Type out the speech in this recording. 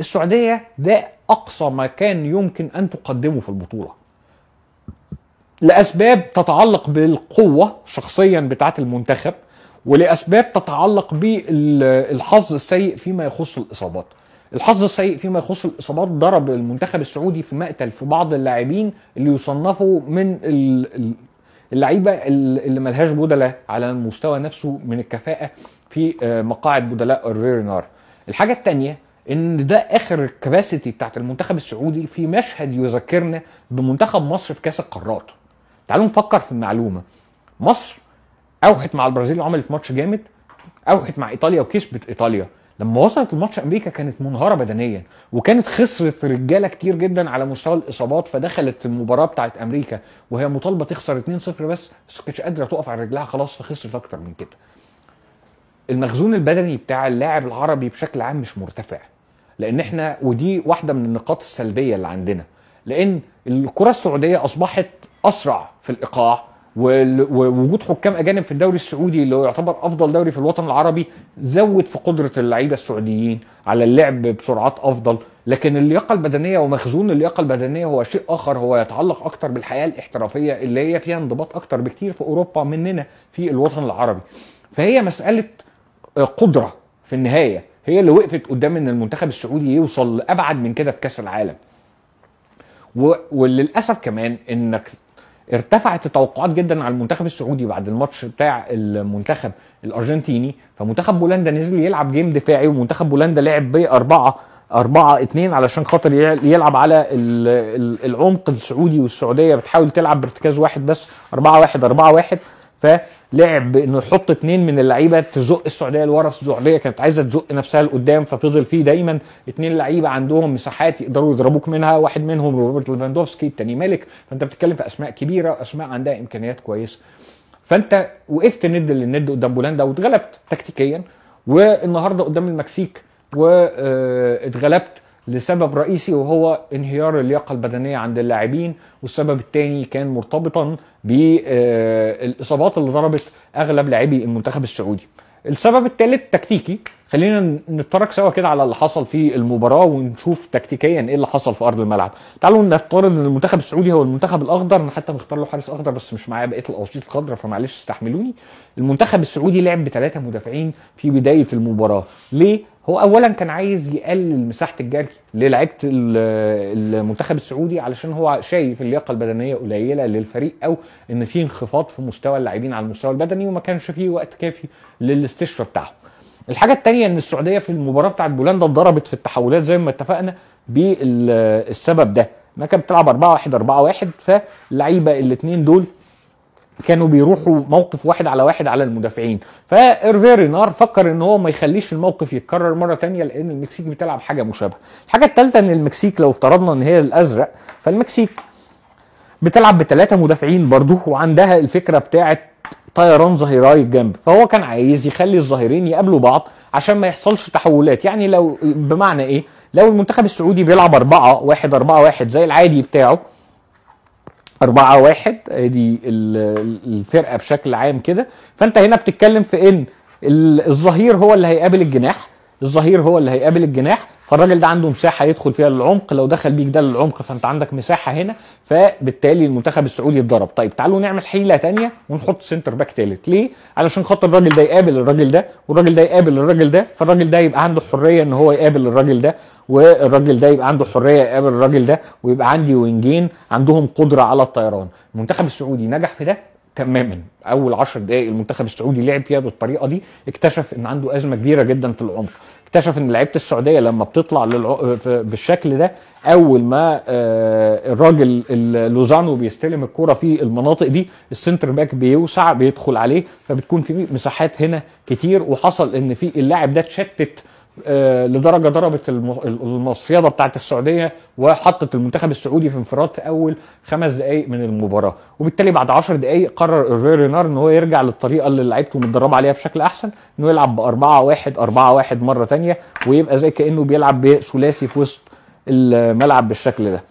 السعوديه ده اقصى ما كان يمكن ان تقدمه في البطوله لاسباب تتعلق بالقوه شخصيا بتاعه المنتخب ولاسباب تتعلق بالحظ السيء فيما يخص الاصابات الحظ السيء فيما يخص الاصابات ضرب المنتخب السعودي في مقتل في بعض اللاعبين اللي يصنفوا من اللعيبه اللي ملهاش بدلاء على المستوى نفسه من الكفاءه في آه، مقاعد بدلاء الريرنار الحاجه الثانيه ان ده اخر الكباسيتي بتاعت المنتخب السعودي في مشهد يذكرنا بمنتخب مصر في كاس القارات تعالوا نفكر في المعلومه مصر اوحت مع البرازيل وعملت ماتش جامد اوحت مع ايطاليا وكسبت ايطاليا لما وصلت الماتش امريكا كانت منهاره بدنيا وكانت خسرت رجاله كتير جدا على مستوى الاصابات فدخلت المباراه بتاعت امريكا وهي مطالبه تخسر 2-0 بس بس ما كانتش قادره تقف على رجلها خلاص فخسرت اكتر من كده المخزون البدني بتاع اللاعب العربي بشكل عام مش مرتفع لان احنا ودي واحده من النقاط السلبيه اللي عندنا لان الكره السعوديه اصبحت اسرع في الايقاع ووجود حكام اجانب في الدوري السعودي اللي هو يعتبر افضل دوري في الوطن العربي زود في قدره اللعيبه السعوديين على اللعب بسرعات افضل لكن اللياقه البدنيه ومخزون اللياقه البدنيه هو شيء اخر هو يتعلق اكتر بالحياه الاحترافيه اللي هي فيها انضباط اكتر بكتير في اوروبا مننا في الوطن العربي فهي مساله قدره في النهايه هي اللي وقفت قدام ان المنتخب السعودي يوصل لابعد من كده في كاس العالم وللاسف كمان انك ارتفعت التوقعات جدا على المنتخب السعودي بعد الماتش بتاع المنتخب الارجنتيني فمنتخب بولندا نزل يلعب جيم دفاعي ومنتخب بولندا لعب ب 4 4 2 علشان خاطر يلعب على العمق السعودي والسعوديه بتحاول تلعب بارتكاز واحد بس 4 1 4 1 فلعب انه يحط اثنين من اللعيبه تزق السعوديه لورا السعوديه كانت عايزه تزق نفسها لقدام ففضل فيه دايما اثنين لعيبه عندهم مساحات يقدروا يضربوك منها واحد منهم روبرت ليفاندوفسكي الثاني مالك فانت بتتكلم في اسماء كبيره اسماء عندها امكانيات كويسه فانت وقفت ند للند قدام بولندا واتغلبت تكتيكيا والنهارده قدام المكسيك واتغلبت لسبب رئيسي وهو انهيار اللياقه البدنيه عند اللاعبين والسبب الثاني كان مرتبطا بالاصابات آه، اللي ضربت اغلب لاعبي المنتخب السعودي. السبب الثالث تكتيكي خلينا نتفرج سوا كده على اللي حصل في المباراه ونشوف تكتيكيا ايه اللي حصل في ارض الملعب تعالوا نفترض ان المنتخب السعودي هو المنتخب الاخضر انا حتى مختار له حارس اخضر بس مش معايا بقيه الاوشيط الخضراء فمعلش استحملوني المنتخب السعودي لعب بثلاثه مدافعين في بدايه المباراه ليه هو اولا كان عايز يقلل مساحه الجري للعيبه المنتخب السعودي علشان هو شايف اللياقه البدنيه قليله للفريق او ان في انخفاض في مستوى اللاعبين على المستوى البدني وما كانش فيه وقت كافي للاستشفاء بتاعهم الحاجه الثانيه ان السعوديه في المباراه بتاعة بولندا ضربت في التحولات زي ما اتفقنا بالسبب ده ما كانت بتلعب 4 1 4 1 فاللعيبه الاثنين دول كانوا بيروحوا موقف واحد على واحد على المدافعين فارفيري نار فكر ان هو ما يخليش الموقف يتكرر مره تانية لان المكسيك بتلعب حاجه مشابهه الحاجه الثالثه ان المكسيك لو افترضنا ان هي الازرق فالمكسيك بتلعب بثلاثه مدافعين برضه وعندها الفكره بتاعه طيران ظهيراي الجنب فهو كان عايز يخلي الظهيرين يقابلوا بعض عشان ما يحصلش تحولات يعني لو بمعنى ايه لو المنتخب السعودي بيلعب 4 1 4 1 زي العادي بتاعه 4 1 دي الفرقه بشكل عام كده فانت هنا بتتكلم في ان الظهير هو اللي هيقابل الجناح الظهير هو اللي هيقابل الجناح فالراجل ده عنده مساحه يدخل فيها للعمق لو دخل بيك ده للعمق فانت عندك مساحه هنا فبالتالي المنتخب السعودي اتضرب طيب تعالوا نعمل حيله تانية ونحط سنتر باك ثالث ليه علشان خاطر الراجل ده يقابل الراجل ده والراجل ده يقابل الراجل ده فالراجل ده يبقى عنده حريه ان هو يقابل الراجل ده والراجل ده يبقى عنده حريه يقابل الراجل ده ويبقى عندي وينجين عندهم قدره على الطيران المنتخب السعودي نجح في ده تماما اول 10 دقائق المنتخب السعودي لعب فيها بالطريقه دي اكتشف ان عنده ازمه كبيره جدا في العمق اكتشف ان لعيبه السعوديه لما بتطلع للعو... بالشكل ده اول ما آه، الراجل لوزانو بيستلم الكرة في المناطق دي السنتر باك بيوسع بيدخل عليه فبتكون في مساحات هنا كتير وحصل ان في اللاعب ده اتشتت آه، لدرجه ضربت المصيده بتاعت السعوديه وحطت المنتخب السعودي في انفراد في اول خمس دقائق من المباراه وبالتالي بعد 10 دقائق قرر ايرفيرينار ان هو يرجع للطريقه اللي لعيبته متدربه عليها بشكل احسن انه يلعب ب 4 1 4 1 مره ثانيه ويبقى زي كانه بيلعب بثلاثي في وسط الملعب بالشكل ده